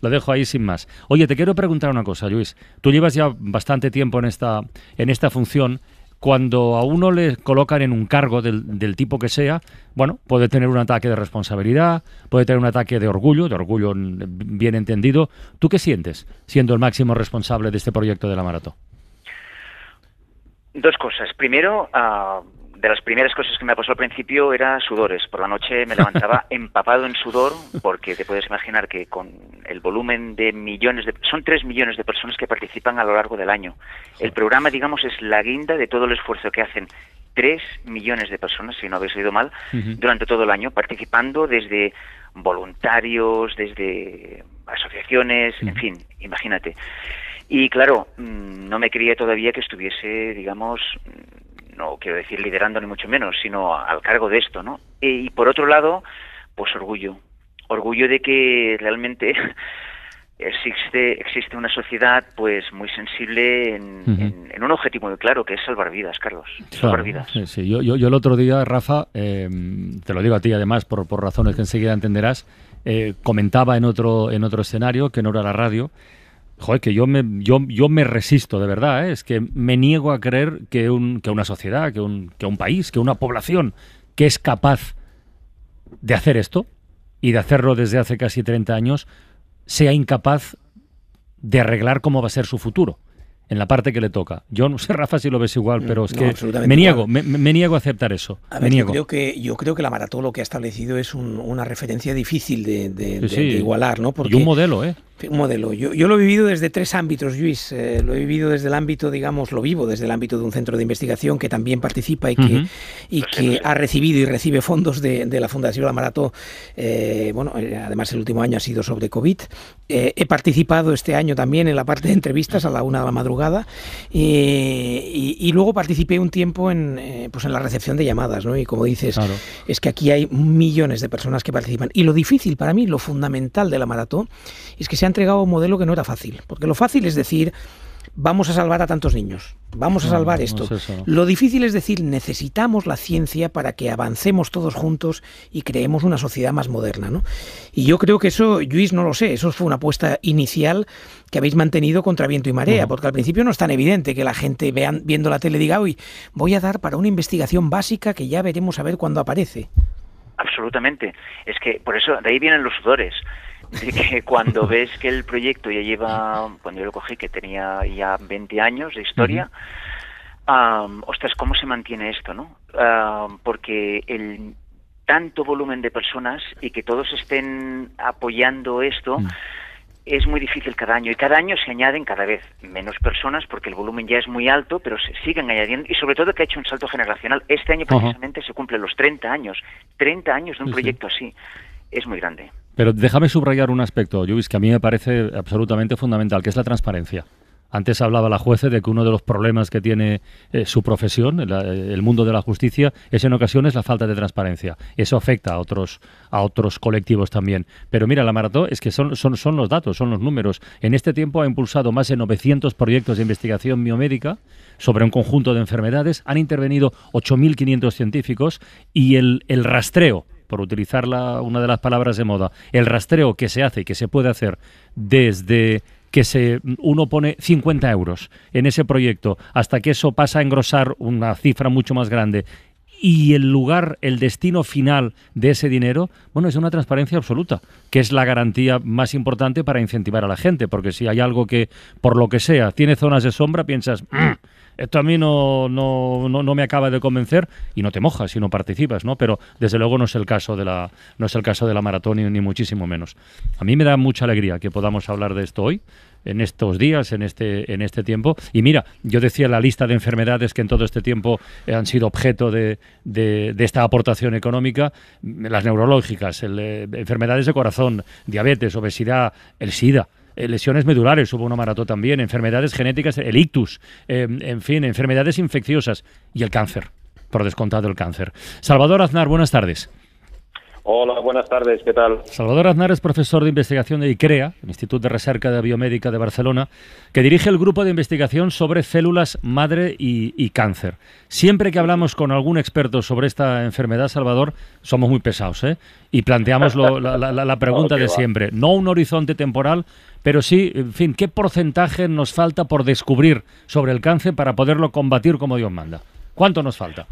[SPEAKER 2] lo dejo ahí sin más. Oye, te quiero preguntar una cosa, Luis. Tú llevas ya bastante tiempo en esta, en esta función cuando a uno le colocan en un cargo del, tipo que sea, bueno, puede tener un ataque de responsabilidad, puede tener un ataque de orgullo, de orgullo bien entendido. ¿Tú qué sientes siendo el máximo responsable de este proyecto de la maratón?
[SPEAKER 6] Dos cosas. Primero, a ah, de las primeras cosas que me pasó al principio era sudores. Por la noche me levantaba empapado en sudor porque te puedes imaginar que con el volumen de millones de... Son tres millones de personas que participan a lo largo del año. El programa, digamos, es la guinda de todo el esfuerzo que hacen tres millones de personas, si no habéis oído mal, durante todo el año, participando desde voluntarios, desde asociaciones, en fin, imagínate. Y claro, mm, no me creía todavía que estuviese, digamos, no quiero decir liderando ni mucho menos, sino al cargo de esto, ¿no? E, y por otro lado, pues orgullo, orgullo de que realmente existe existe una sociedad pues muy sensible en, un objetivo muy claro que es salvar vidas Carlos
[SPEAKER 2] salvar vidas sí, Yo, yo, el otro día Rafa eh, te lo digo a ti además por, por razones que enseguida entenderás eh, comentaba en otro en otro escenario que no era la radio Joder, que yo me, yo, me resisto, de verdad, ¿eh? es que me niego a creer que, un, que una sociedad, que un, que un país, que una población que es capaz de hacer esto y de hacerlo desde hace casi 30 años, sea incapaz de arreglar cómo va a ser su futuro en la parte que le toca. Yo no sé, Rafa, si lo ves igual, mm, pero es que me niego, me, niego a aceptar eso. Yo, creo
[SPEAKER 4] que, yo creo que la maratón lo que ha establecido es una referencia difícil de, igualar, ¿no? Porque, y un modelo, ¿eh? Un modelo. Yo, yo, lo he vivido desde tres ámbitos, Luis. Eh, lo he vivido desde el ámbito, digamos, lo vivo desde el ámbito de un centro de investigación que también participa y que, y pues que ha recibido y recibe fondos de, de la Fundación la Eh, bueno, eh, además el último año ha sido sobre COVID. Eh, he participado este año también en la parte de entrevistas a la una de la madrugada y, luego participé un tiempo en, pues en la recepción de llamadas, ¿no? Y como dices, es que aquí hay millones de personas que participan. Y lo difícil para mí, lo fundamental de la maratón, es que se ha entregado un modelo que no era fácil, porque lo fácil es decir, vamos a salvar a tantos niños, vamos a salvar esto. lo difícil es decir, necesitamos la ciencia para que avancemos todos juntos y creemos una sociedad más moderna. Y yo creo que eso, Luis, no lo sé, eso fue una apuesta inicial que habéis mantenido contra viento y marea, porque al principio no es tan evidente que la gente vean, viendo la tele diga, hoy voy a dar para una investigación básica que ya veremos a ver cuándo aparece.
[SPEAKER 6] Absolutamente. Es que por eso, de ahí vienen los sudores. que cuando ves que el proyecto ya lleva, cuando yo lo cogí, que tenía ya 20 años de historia, ostras, ¿cómo se mantiene esto, no? porque el tanto volumen de personas y que todos estén apoyando esto, mm. es muy difícil cada año y cada año se añaden cada vez menos personas porque el volumen ya es muy alto, pero se siguen añadiendo y sobre todo que ha hecho un salto generacional. Este año precisamente se cumplen los 30 años, 30 años de un proyecto así. Es muy grande.
[SPEAKER 2] Pero déjame subrayar un aspecto, Lluís, que a mí me parece absolutamente fundamental, que es la transparencia. Antes hablaba la jueza de que uno de los problemas que tiene eh, su profesión, el, mundo de la justicia, es en ocasiones la falta de transparencia. Eso afecta a otros, a otros colectivos también. Pero mira, la maratón es que son, son, son los datos, son los números. En este tiempo ha impulsado más de 900 proyectos de investigación biomédica sobre un conjunto de enfermedades. Han intervenido 8.500 científicos y el, el rastreo por utilizar una de las palabras de moda, el rastreo que se hace y que se puede hacer desde que se, uno pone 50 euros en ese proyecto hasta que eso pasa a engrosar una cifra mucho más grande y el lugar, el destino final de ese dinero, bueno, es una transparencia absoluta, que es la garantía más importante para incentivar a la gente, porque si hay algo que, por lo que sea, tiene zonas de sombra, piensas, mm, esto a mí no, me acaba de convencer y no te mojas y no participas, ¿no? Pero desde luego no es el caso de la, no es el caso de la maratón ni, muchísimo menos. A mí me da mucha alegría que podamos hablar de esto hoy en estos días, en este, en este tiempo. Y mira, yo decía la lista de enfermedades que en todo este tiempo eh, han sido objeto de, esta aportación económica, las neurológicas, eh, enfermedades de corazón, diabetes, obesidad, el SIDA. Eh, lesiones medulares, hubo una maratón también, enfermedades genéticas, el ictus, eh, en fin, enfermedades infecciosas y el cáncer, por descontado el cáncer. Salvador Aznar, buenas tardes.
[SPEAKER 7] Hola, buenas tardes, ¿qué tal?
[SPEAKER 2] Salvador Aznar es profesor de investigación de ICREA, Instituto de Recerca de Biomédica de Barcelona, que dirige el grupo de investigación sobre células madre y, cáncer. Siempre que hablamos con algún experto sobre esta enfermedad, Salvador, somos muy pesados, ¿eh? Y planteamos la, pregunta oh, de siempre. No un horizonte temporal, pero sí, en fin, ¿qué porcentaje nos falta por descubrir sobre el cáncer para poderlo combatir como Dios manda? ¿Cuánto nos falta?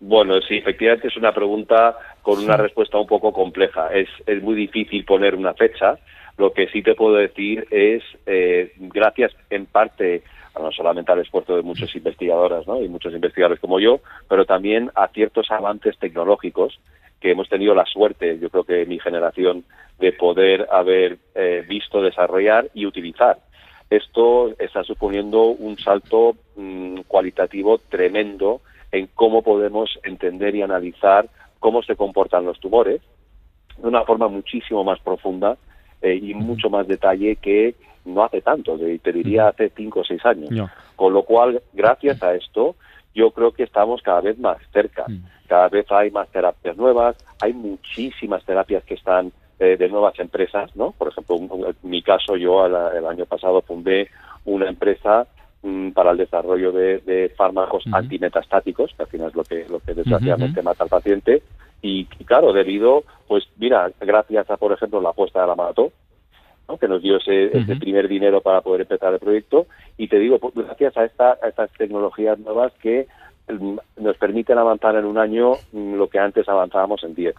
[SPEAKER 7] Bueno, sí, efectivamente es una pregunta con una respuesta un poco compleja. Es, muy difícil poner una fecha. Lo que sí te puedo decir es, eh, gracias en parte no solamente al esfuerzo de muchas investigadoras ¿no? y muchos investigadores como yo, pero también a ciertos avances tecnológicos que hemos tenido la suerte, yo creo que mi generación, de poder haber eh, visto desarrollar y utilizar. Esto está suponiendo un salto mm, cualitativo tremendo en cómo podemos entender y analizar cómo se comportan los tumores de una forma muchísimo más profunda eh, y mucho más detalle que no hace tanto, te diría hace cinco o seis años. Con lo cual, gracias a esto, yo creo que estamos cada vez más cerca. Cada vez hay más terapias nuevas, hay muchísimas terapias que están eh, de nuevas empresas, ¿no? Por ejemplo, en mi caso, yo el año pasado fundé una empresa Mm, para el desarrollo de, fármacos uh que al final es lo que, lo que desgraciadamente mata al paciente. Y, claro, debido, pues mira, gracias a, por ejemplo, la apuesta de la Maratón, que nos dio ese, primer dinero para poder empezar el proyecto. Y te digo, pues, gracias a, estas tecnologías nuevas que mm, nos permiten avanzar en un año mm, lo que antes avanzábamos en diez.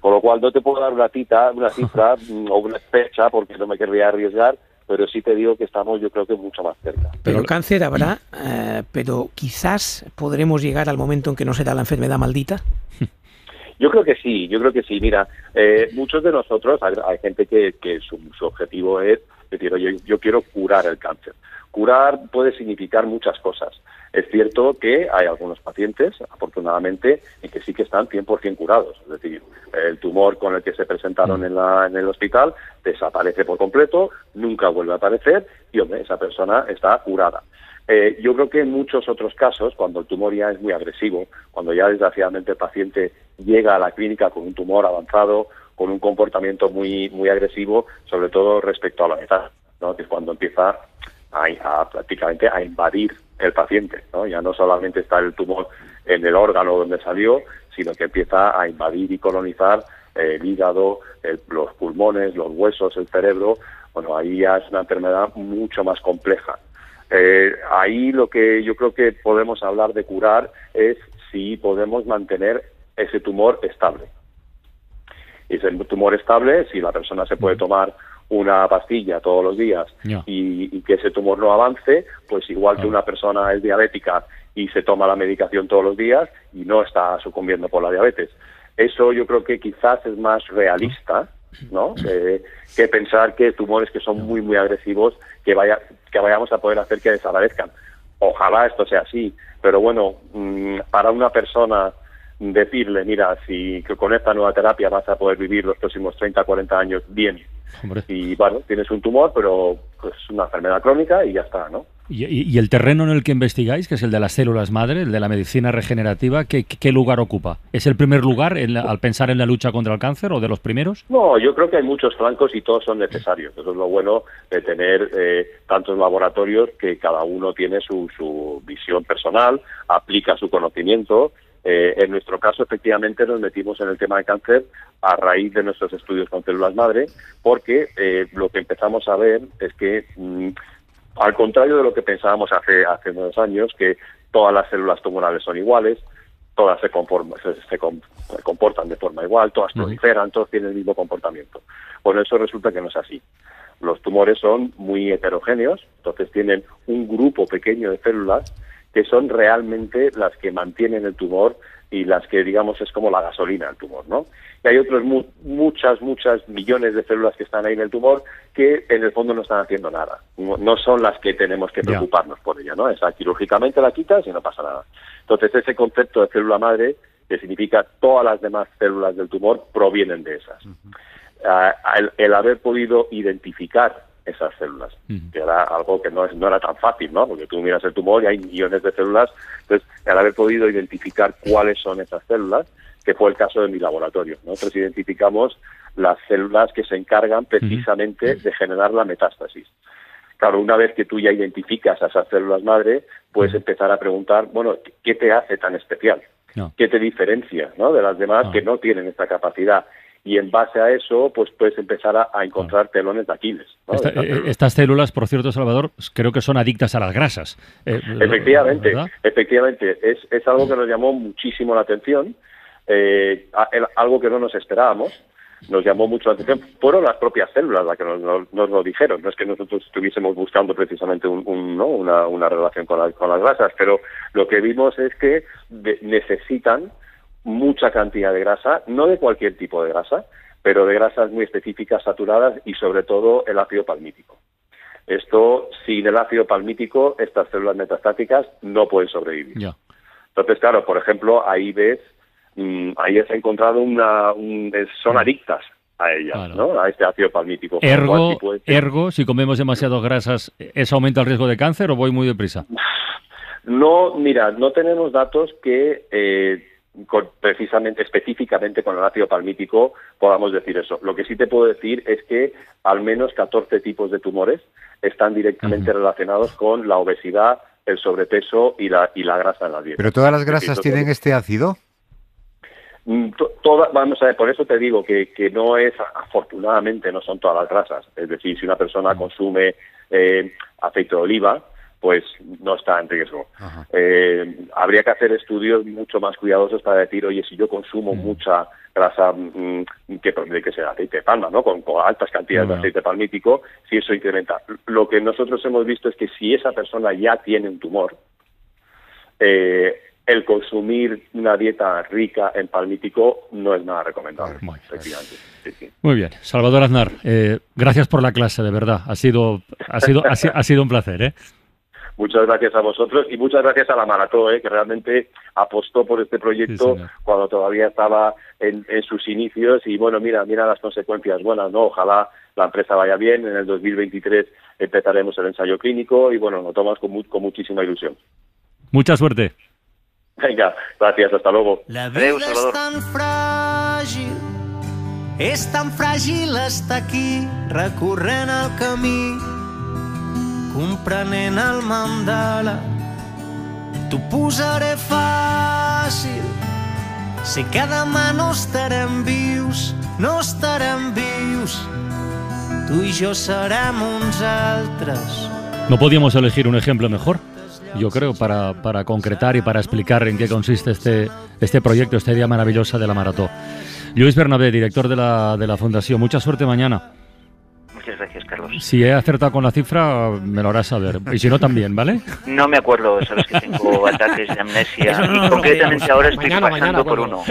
[SPEAKER 7] Con lo cual no te puedo dar una, cita, una cifra o una fecha porque no me querría arriesgar, pero sí te digo que estamos yo creo que mucho más cerca. Pero el
[SPEAKER 4] cáncer habrá, eh, pero quizás podremos llegar al momento en que no será la enfermedad maldita.
[SPEAKER 7] Yo creo que sí, yo creo que sí. Mira, eh, muchos de nosotros, hay, gente que, su, objetivo es decir, yo quiero curar el cáncer. Curar puede significar muchas cosas. Es cierto que hay algunos pacientes, afortunadamente, en que sí que están 100% curados. Es decir, el tumor con el que se presentaron en, la, en el hospital desaparece por completo, nunca vuelve a aparecer y, hombre, esa persona está curada. Eh, yo creo que en muchos otros casos, cuando el tumor ya es muy agresivo, cuando ya desgraciadamente el paciente llega a la clínica con un tumor avanzado, con un comportamiento muy, muy agresivo, sobre todo respecto a la mitad, ¿no? que es cuando empieza prácticamente a invadir el paciente, Ya no solamente está el tumor en el órgano donde salió, sino que empieza a invadir y colonizar eh, el hígado, los pulmones, los huesos, el cerebro. Bueno, ahí ya es una enfermedad mucho más compleja. Eh, ahí lo que yo creo que podemos hablar de curar es si podemos mantener ese tumor estable. Y ese tumor estable, si la persona se puede tomar una pastilla todos los días y, que ese tumor no avance, pues igual que una persona es diabética y se toma la medicación todos los días y no está sucumbiendo por la diabetes. Eso yo creo que quizás es más realista, ¿no? Eh, que pensar que tumores que son muy, muy agresivos, que, vaya, que vayamos a poder hacer que desaparezcan. Ojalá esto sea así, pero bueno, mm, para una persona decirle, mira, si con esta nueva terapia vas a poder vivir los próximos 30, 40 años bien. Y bueno, tienes un tumor, pero pues, es una enfermedad crónica y ya está, ¿no?
[SPEAKER 2] ¿Y, el terreno en el que investigáis, que es el de las células madre, el de la medicina regenerativa, ¿qué, qué lugar ocupa? ¿Es el primer lugar al pensar en la lucha contra el cáncer o de los primeros?
[SPEAKER 7] No, yo creo que hay muchos flancos y todos son necesarios. Eso es lo bueno de tener eh, tantos laboratorios que cada uno tiene su, su visión personal, aplica su conocimiento eh, en nuestro caso, efectivamente, nos metimos en el tema de cáncer a raíz de nuestros estudios con células madre, porque eh, lo que empezamos a ver es que, mm, al contrario de lo que pensábamos hace, hace unos años, que todas las células tumorales son iguales, todas se, comportan de forma igual, todas proliferan, todos tienen el mismo comportamiento. Bueno, eso resulta que no es así. Los tumores son muy heterogéneos, entonces tienen un grupo pequeño de células que son realmente las que mantienen el tumor y las que, digamos, es como la gasolina el tumor, ¿no? Y hay otras muchas, muchas millones de células que están ahí en el tumor que en el fondo no están haciendo nada. No, son las que tenemos que preocuparnos por ello, ¿no? Esa quirúrgicamente la quitas y no pasa nada. Entonces, ese concepto de célula madre, que significa todas las demás células del tumor, provienen de esas. Ah, el haber podido identificar esas células, que era algo que no, era tan fácil, ¿no? Porque tú miras el tumor y hay millones de células, entonces al haber podido identificar cuáles son esas células, que fue el caso de mi laboratorio, nosotros identificamos las células que se encargan precisamente de generar la metástasis. Claro, una vez que tú ya identificas a esas células madre, puedes empezar a preguntar, bueno, ¿qué te hace tan especial? ¿Qué te diferencia de las demás que no tienen esta capacidad? y en base a eso pues puedes empezar a, encontrar telones de Aquiles. Eh,
[SPEAKER 2] estas células, por cierto, Salvador, creo que son adictas a las grasas. Eh, efectivamente,
[SPEAKER 7] efectivamente. Es, es, algo que nos llamó muchísimo la atención, eh, algo que no nos esperábamos nos llamó mucho la atención. Fueron las propias células las que nos, nos, lo dijeron. No es que nosotros estuviésemos buscando precisamente una, una, relación con, con, las grasas, pero lo que vimos es que necesitan mucha cantidad de grasa, no de cualquier tipo de grasa, pero de grasas muy específicas, saturadas y sobre todo el ácido palmítico. Esto, sin el ácido palmítico, estas células metastáticas no pueden sobrevivir. Entonces, claro, por ejemplo, mm, ahí ves, ahí has encontrado una, son mm. adictas a ella, ¿no? A este ácido palmítico. Ergo, si
[SPEAKER 2] ergo, si comemos demasiadas grasas, ¿eso aumenta el riesgo de cáncer o voy muy deprisa?
[SPEAKER 7] No, mira, no tenemos datos que eh, precisamente, específicamente con el ácido palmítico, podamos decir eso. Lo que sí te puedo decir es que al menos 14 tipos de tumores están directamente relacionados con la obesidad, el sobrepeso y la, y la grasa en la dieta. ¿Pero todas las grasas tienen
[SPEAKER 3] este ácido?
[SPEAKER 7] Mm, toda, vamos a ver, por eso te digo que, que, no es, afortunadamente, no son todas las grasas. Es decir, si una persona consume eh, aceite de oliva, pues no está en riesgo. Eh, habría que hacer estudios mucho más cuidadosos para decir, oye, si yo consumo mucha grasa que es que aceite de palma, ¿no? Con, altas cantidades de aceite palmítico, si eso incrementa. Lo que nosotros hemos visto es que si esa persona ya tiene un tumor, eh, el consumir una dieta rica en palmítico no es nada recomendable.
[SPEAKER 2] Muy bien, Salvador Aznar, eh, gracias por la clase, de verdad. Ha sido, ha sido, ha sido un placer. ¿eh?
[SPEAKER 7] Muchas gracias a vosotros y muchas gracias a la Marató, eh, que realmente apostó por este proyecto cuando todavía estaba en, sus inicios. Y bueno, mira, mira las consecuencias buenas, ¿no? Ojalá la empresa vaya bien. En el 2023 empezaremos el ensayo clínico y bueno, lo tomas con, muchísima ilusión. Mucha suerte. Venga, gracias, hasta luego. es
[SPEAKER 6] tan frágil, es tan aquí camino en el mandala tu posaré fácil sé que demà no estarem vius no estarán vivos tú y yo serem uns altres
[SPEAKER 2] No podíamos elegir un ejemplo mejor, yo creo, para, concretar y para explicar en qué consiste este, este proyecto, esta idea maravillosa de la maratón. Luis Bernabé, director de la, de la Fundación, mucha suerte mañana. Muchas gracias. Si he acertado con la cifra, me lo harás saber. Y si no, también, ¿vale?
[SPEAKER 6] No me acuerdo, sabes que tengo ataques de amnesia. y concretamente ahora estoy mañana, pasando por uno.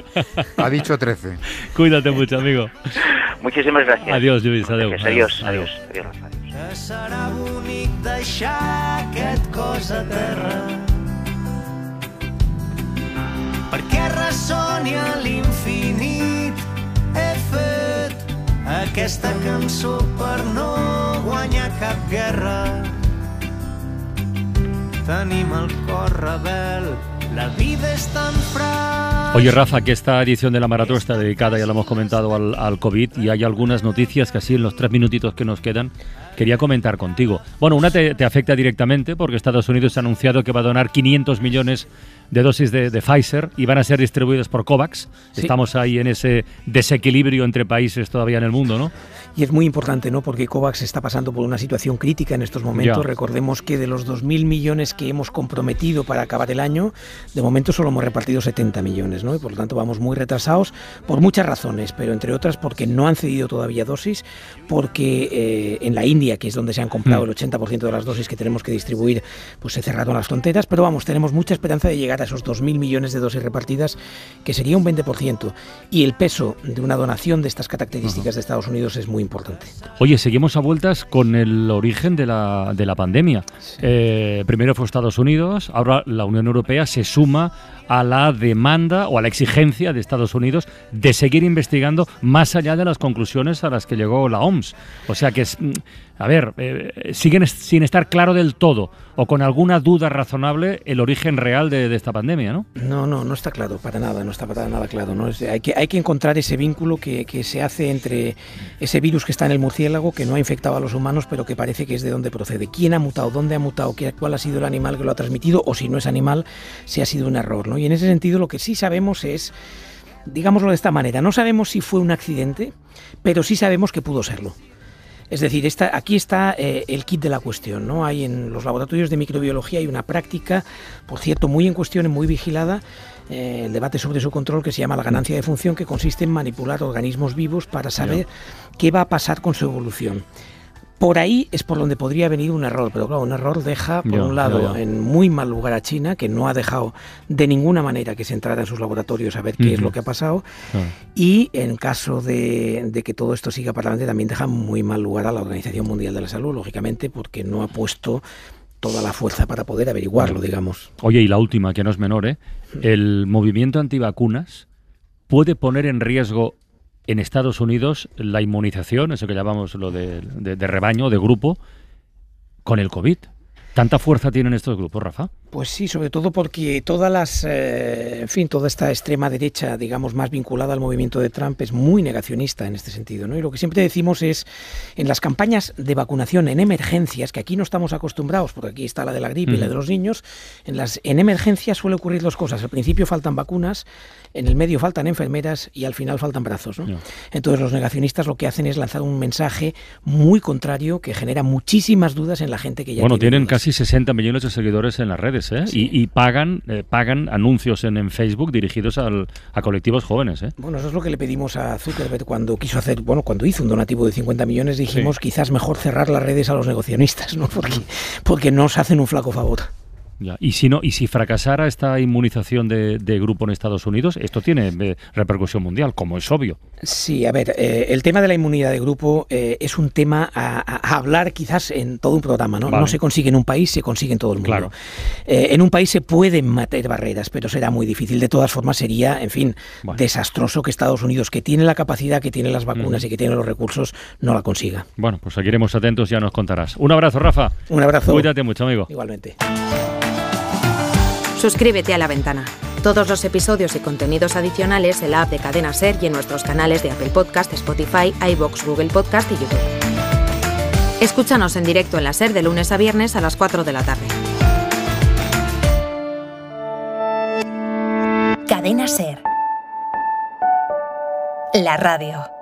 [SPEAKER 2] Ha dicho 13. Cuídate mucho, amigo.
[SPEAKER 6] Muchísimas gracias. Adiós, Lluís. Adiós. Adiós, adiós. adiós. adiós. adiós. adiós. perquè ressoni a l'infinit he fet aquesta cançó per no Oye
[SPEAKER 2] Rafa, que esta edición de la maratón está dedicada, ya lo hemos comentado, al, COVID y hay algunas noticias que así en los tres minutitos que nos quedan quería comentar contigo. Bueno, una te, afecta directamente porque Estados Unidos ha anunciado que va a donar 500 millones de dosis de, Pfizer y van a ser distribuidos por COVAX. Estamos ahí en ese desequilibrio entre países
[SPEAKER 4] todavía en el mundo, ¿no? Y es muy importante, ¿no? Porque COVAX está pasando por una situación crítica en estos momentos. Recordemos que de los 2.000 millones que hemos comprometido para acabar el año, de momento solo hemos repartido 70 millones, ¿no? Y por lo tanto vamos muy retrasados por muchas razones, pero entre otras porque no han cedido todavía dosis, porque eh, en la India, que es donde se han comprado mm. el 80% de las dosis que tenemos que distribuir, pues se cerraron las fronteras. Pero vamos, tenemos mucha esperanza de llegar a esos 2.000 millones de dosis repartidas, que sería un 20%. Y el peso de una donación de estas características de Estados Unidos es muy importante.
[SPEAKER 2] Oye, seguimos a vueltas con el origen de la, pandemia. Eh, primero fue Estados Unidos, ahora la Unión Europea se suma a la demanda o a la exigencia de Estados Unidos de seguir investigando más allá de las conclusiones a las que llegó la OMS. O sea que, mm, a ver, eh, siguen sin estar claro del todo o con alguna duda razonable el origen real de, esta pandemia, ¿no?
[SPEAKER 4] No, no, no está claro para nada, no está para nada claro. ¿no? hay, que, hay que encontrar ese vínculo que, que se hace entre ese virus que está en el murciélago, que no ha infectado a los humanos, pero que parece que es de dónde procede. ¿Quién ha mutado? ¿Dónde ha mutado? ¿Cuál ha sido el animal que lo ha transmitido? O si no es animal, si ha sido un error, ¿no? Y en ese sentido lo que sí sabemos es, digámoslo de esta manera, no sabemos si fue un accidente, pero sí sabemos que pudo serlo. Es decir, aquí está eh, el kit de la cuestión. ¿no? Hay en los laboratorios de microbiología hay una práctica, por cierto, muy en cuestión y muy vigilada, eh, el debate sobre su control que se llama la ganancia de función, que consiste en manipular organismos vivos para saber qué va a pasar con su evolución. Por ahí es por donde podría venir un error, pero claro, un error deja, por un lado, en muy mal lugar a China, que no ha dejado de ninguna manera que se entrara en sus laboratorios a ver qué es lo que ha pasado, ah. y en caso de, de, que todo esto siga para adelante, también deja muy mal lugar a la Organización Mundial de la Salud, lógicamente, porque no ha puesto toda la fuerza para poder averiguarlo, digamos.
[SPEAKER 2] Oye, y la última, que no es menor, ¿eh? El movimiento antivacunas puede poner en riesgo en Estados Unidos, la inmunización, eso que llamamos lo de, rebaño, de grupo, con el COVID. ¿Tanta fuerza tienen estos grupos, Rafa?
[SPEAKER 4] Pues sí, sobre todo porque todas las, eh, en fin, toda esta extrema derecha, digamos, más vinculada al movimiento de Trump es muy negacionista en este sentido, ¿no? Y lo que siempre decimos es, en las campañas de vacunación en emergencias, que aquí no estamos acostumbrados, porque aquí está la de la gripe y la de mm. los niños, en las en emergencias suele ocurrir dos cosas. Al principio faltan vacunas, en el medio faltan enfermeras y al final faltan brazos, ¿no? Entonces los negacionistas lo que hacen es lanzar un mensaje muy contrario que genera muchísimas dudas en la gente que ya Bueno,
[SPEAKER 2] tienen casi 60 millones de seguidores en las redes ¿eh? Y, pagan, eh, pagan anuncios en, Facebook dirigidos a colectivos jóvenes, ¿eh?
[SPEAKER 4] Bueno, eso es lo que le pedimos a Zuckerberg cuando quiso hacer, bueno, cuando hizo un donativo de 50 millones, dijimos quizás mejor cerrar las redes a los negocionistas ¿no? Porque, porque nos hacen un flaco favor.
[SPEAKER 2] Y si no, y si fracasara esta inmunización de, grupo en Estados Unidos, esto tiene eh, repercusión mundial, como es obvio.
[SPEAKER 4] Sí, a ver, eh, el tema de la inmunidad de grupo eh, es un tema a, hablar quizás en todo un programa, ¿no? No se consigue en un país, se consigue en todo el mundo. Claro. en un país se pueden matar barreras, pero será muy difícil. De todas formas, sería, en fin, desastroso que Estados Unidos, que tiene la capacidad, que tiene las vacunas y que tiene los recursos, no la consiga.
[SPEAKER 2] Bueno, pues seguiremos atentos, ya nos contarás. Un abrazo, Rafa. Un abrazo. Cuídate mucho, amigo. Igualmente.
[SPEAKER 1] Suscríbete a La Ventana. Todos los episodios y contenidos adicionales en la app de Cadena Ser y en nuestros canales de Apple Podcast, Spotify, iBox, Google Podcast y YouTube. Escúchanos en directo en la Ser de lunes a viernes a las 4 de la tarde. Cadena Ser. La radio.